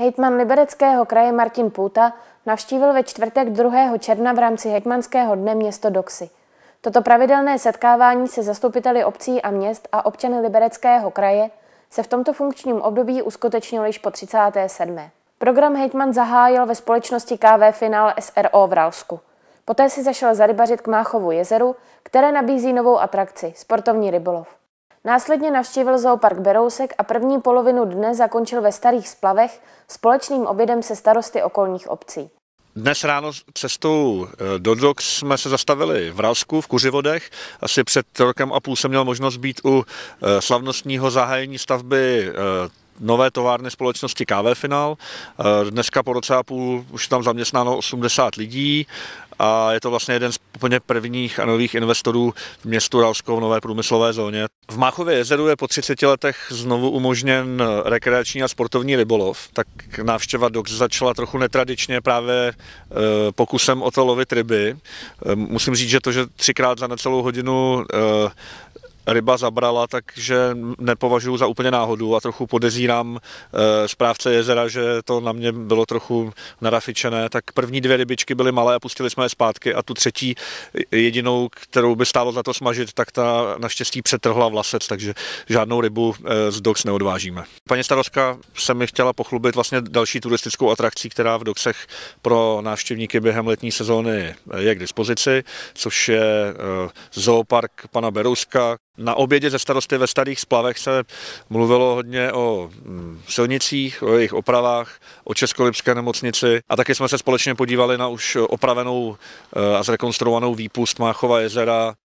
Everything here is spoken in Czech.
Hejtman Libereckého kraje Martin Půta navštívil ve čtvrtek 2. června v rámci hejtmanského dne město Doxy. Toto pravidelné setkávání se zastupiteli obcí a měst a občany Libereckého kraje se v tomto funkčním období uskutečnilo již po 37. Program Hejtman zahájil ve společnosti KV Finál SRO v Ralsku. Poté si zašel zarybařit k Máchovu jezeru, které nabízí novou atrakci – sportovní rybolov. Následně navštívil zoopark Berousek a první polovinu dne zakončil ve Starých Splavech společným obědem se starosty okolních obcí. Dnes ráno cestou eh, do Dox jsme se zastavili v Ralsku, v Kuřivodech. Asi před rokem a půl jsem měl možnost být u eh, slavnostního zahájení stavby eh, nové továrny společnosti KV Final. Dneska po roce a půl už tam zaměstnáno 80 lidí a je to vlastně jeden z úplně prvních a nových investorů v městu Ralsko v nové průmyslové zóně. V Máchově jezeru je po 30 letech znovu umožněn rekreační a sportovní rybolov, tak návštěva dok začala trochu netradičně právě e, pokusem o to lovit ryby. E, musím říct, že to, že třikrát za necelou hodinu e, ryba zabrala, takže nepovažuji za úplně náhodu a trochu podezírám zprávce eh, správce jezera, že to na mě bylo trochu narafičené. Tak první dvě rybičky byly malé a pustili jsme je zpátky a tu třetí eh, jedinou, kterou by stálo za to smažit, tak ta naštěstí přetrhla vlasec, takže žádnou rybu eh, z Dox neodvážíme. Paní starostka se mi chtěla pochlubit vlastně další turistickou atrakcí, která v Doxech pro návštěvníky během letní sezóny je k dispozici, což je zoopark pana Berouska, na obědě ze starosty ve Starých Splavech se mluvilo hodně o mm, silnicích, o jejich opravách, o Českolipské nemocnici a taky jsme se společně podívali na už opravenou e, a zrekonstruovanou výpust Máchova jezera.